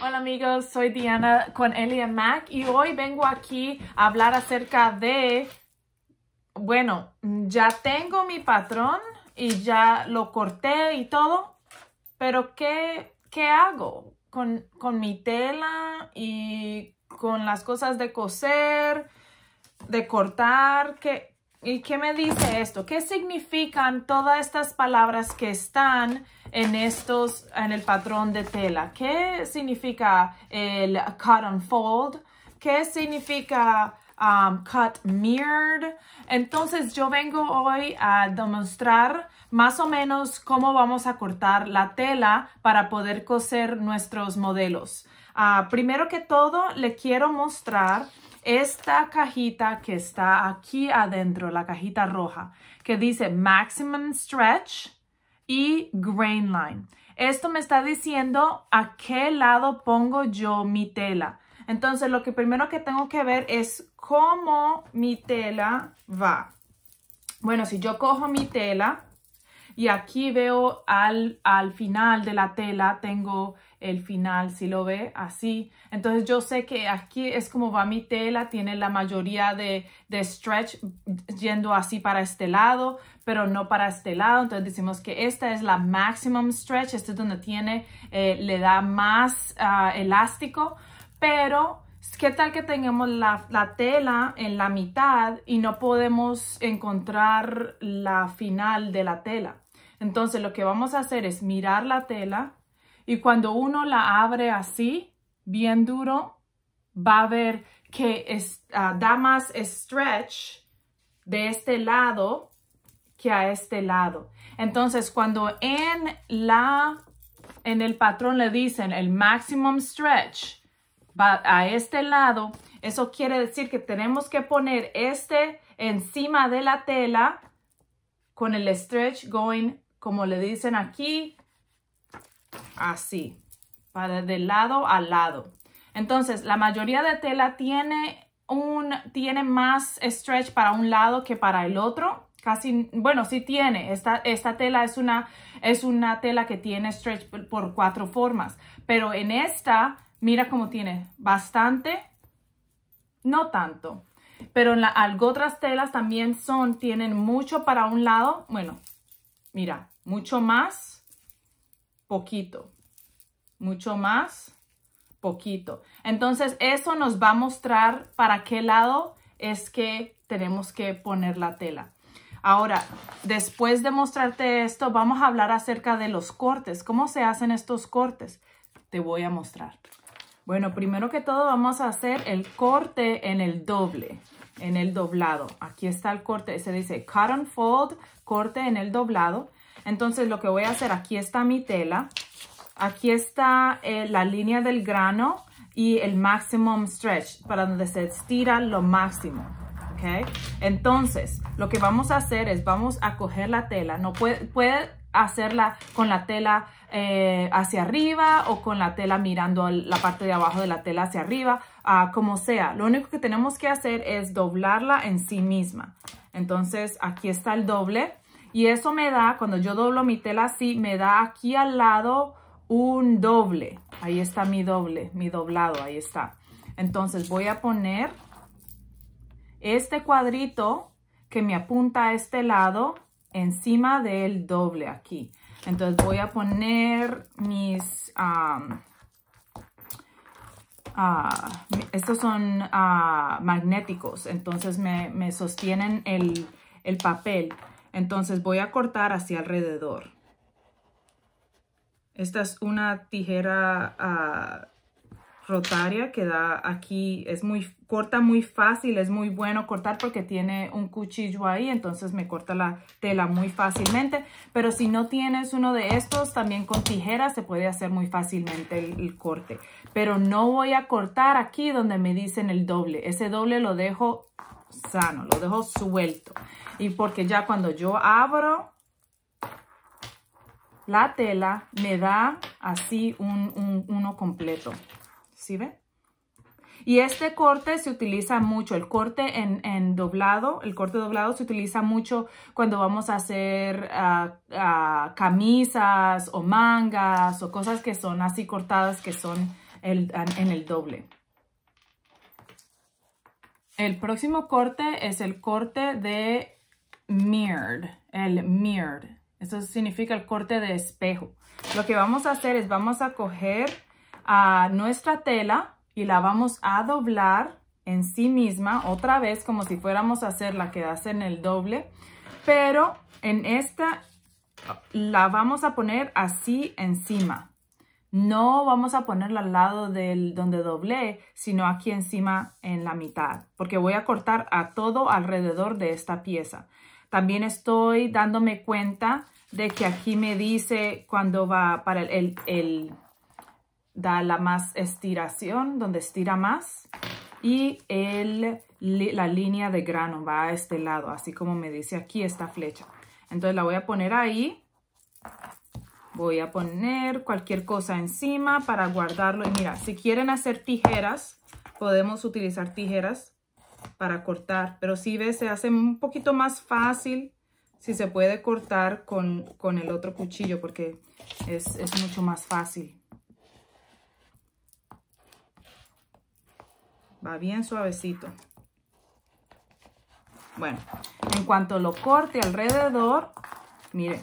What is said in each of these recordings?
Hola amigos, soy Diana con Elia Mac y hoy vengo aquí a hablar acerca de, bueno, ya tengo mi patrón y ya lo corté y todo, pero ¿qué, qué hago con, con mi tela y con las cosas de coser, de cortar? ¿Qué, ¿Y qué me dice esto? ¿Qué significan todas estas palabras que están en estos, en el patrón de tela? ¿Qué significa el cut and fold? ¿Qué significa um, cut mirrored? Entonces yo vengo hoy a demostrar más o menos cómo vamos a cortar la tela para poder coser nuestros modelos. Ah, primero que todo, le quiero mostrar esta cajita que está aquí adentro, la cajita roja, que dice Maximum Stretch y Grain Line. Esto me está diciendo a qué lado pongo yo mi tela. Entonces, lo que primero que tengo que ver es cómo mi tela va. Bueno, si yo cojo mi tela y aquí veo al, al final de la tela, tengo el final, si lo ve así. Entonces yo sé que aquí es como va mi tela, tiene la mayoría de, stretch yendo así para este lado, pero no para este lado. Entonces decimos que esta es la maximum stretch, este es donde tiene, eh, le da más ah, elástico, pero ¿qué tal que tengamos la, la, tela en la mitad y no podemos encontrar la final de la tela? Entonces lo que vamos a hacer es mirar la tela y cuando uno la abre así, bien duro, va a ver que ah, da más stretch de este lado que a este lado. Entonces, cuando en la en el patrón le dicen el maximum stretch va a este lado, eso quiere decir que tenemos que poner este encima de la tela con el stretch going, como le dicen aquí, así, para de lado a lado. Entonces, la mayoría de tela tiene, un, tiene más stretch para un lado que para el otro. Casi, bueno, sí tiene. Esta, tela es una, es una tela que tiene stretch por, cuatro formas. Pero en esta, mira cómo tiene bastante, no tanto. Pero en la, otras telas también son, tienen mucho para un lado. Bueno, mira, mucho más poquito. Mucho más, poquito. Entonces, eso nos va a mostrar para qué lado es que tenemos que poner la tela. Ahora, después de mostrarte esto, vamos a hablar acerca de los cortes. ¿Cómo se hacen estos cortes? Te voy a mostrar. Bueno, primero que todo vamos a hacer el corte en el doble, en el doblado. Aquí está el corte, se dice cut and fold, corte en el doblado. Entonces lo que voy a hacer, aquí está mi tela, aquí está eh, la línea del grano y el maximum stretch para donde se estira lo máximo. Entonces lo que vamos a hacer es vamos a coger la tela, no puede, hacerla con la tela eh, hacia arriba o con la tela mirando la parte de abajo de la tela hacia arriba, como sea. Lo único que tenemos que hacer es doblarla en sí misma. Entonces aquí está el doble y eso me da, cuando yo doblo mi tela así, me da aquí al lado un doble. Ahí está mi doble, mi doblado, ahí está. Entonces voy a poner este cuadrito que me apunta a este lado encima del doble aquí. Entonces voy a poner mis... Ah, estos son ah, magnéticos, entonces me, sostienen el, el papel. Entonces voy a cortar hacia alrededor. Esta es una tijera ah, rotaria que da aquí, es muy, corta muy fácil, es muy bueno cortar porque tiene un cuchillo ahí, entonces me corta la tela muy fácilmente. Pero si no tienes uno de estos, también con tijeras se puede hacer muy fácilmente el corte. Pero no voy a cortar aquí donde me dicen el doble, ese doble lo dejo sano, lo dejo suelto. Y porque ya cuando yo abro la tela, me da así un, uno completo. ¿Sí ve? Y este corte se utiliza mucho, el corte en, doblado, el corte doblado se utiliza mucho cuando vamos a hacer ah, ah, camisas o mangas o cosas que son así cortadas que son el, en el doble. El próximo corte es el corte de mirrored, el mirrored. Eso significa el corte de espejo. Lo que vamos a hacer es vamos a coger a ah, nuestra tela y la vamos a doblar en sí misma otra vez como si fuéramos a hacer la que en el doble. Pero en esta la vamos a poner así encima no vamos a ponerla al lado del donde doblé, sino aquí encima en la mitad, porque voy a cortar a todo alrededor de esta pieza. También estoy dándome cuenta de que aquí me dice cuando va para el, da la más estiración, donde estira más, y el, la línea de grano va a este lado, así como me dice aquí esta flecha. Entonces la voy a poner ahí Voy a poner cualquier cosa encima para guardarlo. Y mira, si quieren hacer tijeras, podemos utilizar tijeras para cortar. Pero si ves, se hace un poquito más fácil si se puede cortar con, el otro cuchillo porque es, es mucho más fácil. Va bien suavecito. Bueno, en cuanto lo corte alrededor, mire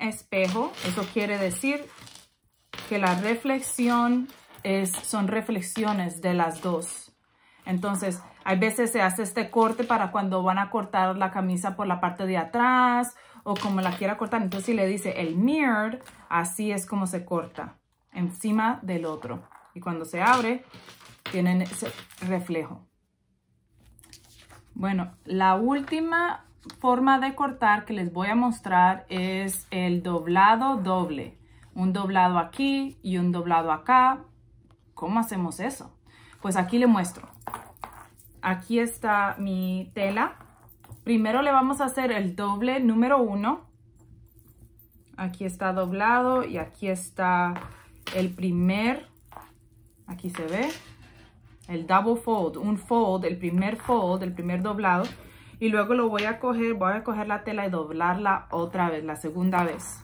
espejo. Eso quiere decir que la reflexión es, son reflexiones de las dos. Entonces, hay veces se hace este corte para cuando van a cortar la camisa por la parte de atrás o como la quiera cortar. Entonces, si le dice el mirror así es como se corta, encima del otro. Y cuando se abre, tienen ese reflejo. Bueno, la última forma de cortar que les voy a mostrar es el doblado doble. Un doblado aquí y un doblado acá. ¿Cómo hacemos eso? Pues aquí le muestro. Aquí está mi tela. Primero le vamos a hacer el doble número uno. Aquí está doblado y aquí está el primer. Aquí se ve. El double fold, un fold, el primer fold, el primer doblado y luego lo voy a coger, voy a coger la tela y doblarla otra vez, la segunda vez.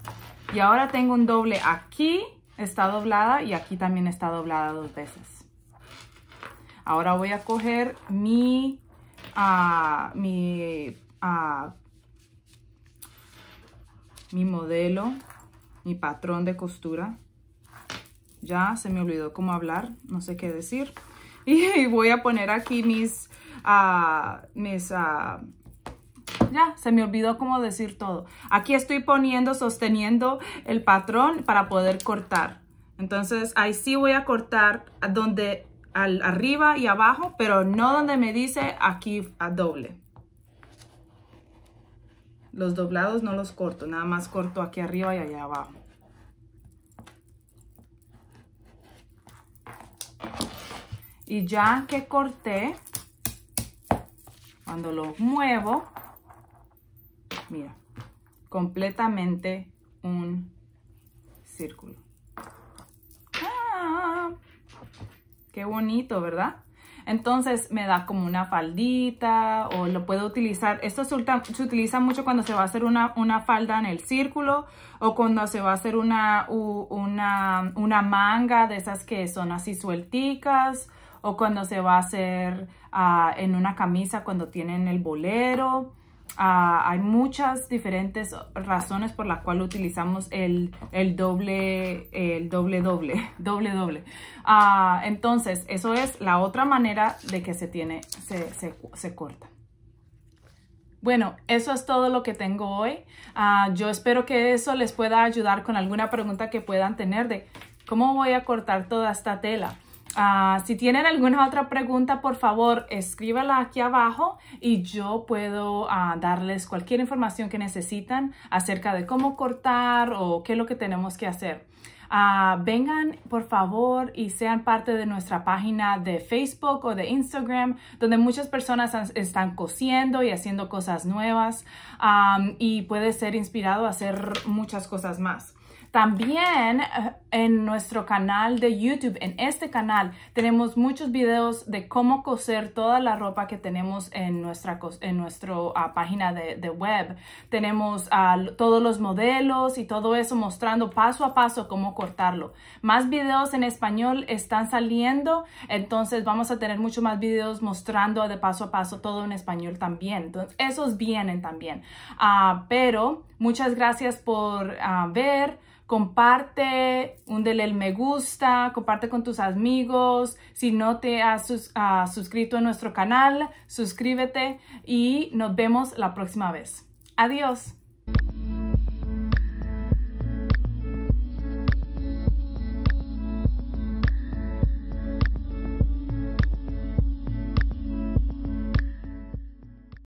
Y ahora tengo un doble aquí, está doblada y aquí también está doblada dos veces. Ahora voy a coger mi, ah, mi, ah, mi modelo, mi patrón de costura. Ya se me olvidó cómo hablar, no sé qué decir. y voy a poner aquí mis a mis... ya, se me olvidó cómo decir todo. Aquí estoy poniendo, sosteniendo el patrón para poder cortar. Entonces, ahí sí voy a cortar donde al, arriba y abajo, pero no donde me dice aquí a doble. Los doblados no los corto, nada más corto aquí arriba y allá abajo. Y ya que corté, cuando lo muevo, mira, completamente un círculo. Ah, qué bonito, ¿verdad? Entonces me da como una faldita o lo puedo utilizar. Esto se, utiliza mucho cuando se va a hacer una, falda en el círculo o cuando se va a hacer una, una, una manga de esas que son así suelticas o cuando se va a hacer Ah, en una camisa cuando tienen el bolero. Ah, hay muchas diferentes razones por las cuales utilizamos el, doble, el doble, doble, doble, doble. Ah, entonces, eso es la otra manera de que se tiene, se, corta. Bueno, eso es todo lo que tengo hoy. yo espero que eso les pueda ayudar con alguna pregunta que puedan tener de cómo voy a cortar toda esta tela. Ah, si tienen alguna otra pregunta, por favor, escríbala aquí abajo y yo puedo ah, darles cualquier información que necesitan acerca de cómo cortar o qué es lo que tenemos que hacer. Ah, vengan por favor y sean parte de nuestra página de Facebook o de Instagram, donde muchas personas están cosiendo y haciendo cosas nuevas y puede ser inspirado a hacer muchas cosas más. También eh, en nuestro canal de YouTube, en este canal, tenemos muchos videos de cómo coser toda la ropa que tenemos en nuestra, en ah, página de, web. Tenemos ah, todos los modelos y todo eso mostrando paso a paso cómo cortarlo. Más videos en español están saliendo, entonces vamos a tener muchos más videos mostrando de paso a paso todo en español también. Entonces, esos vienen también. Ah, pero muchas gracias por ver comparte, úndele el me gusta, comparte con tus amigos. Si no te has ah, suscrito a nuestro canal, suscríbete y nos vemos la próxima vez. Adiós.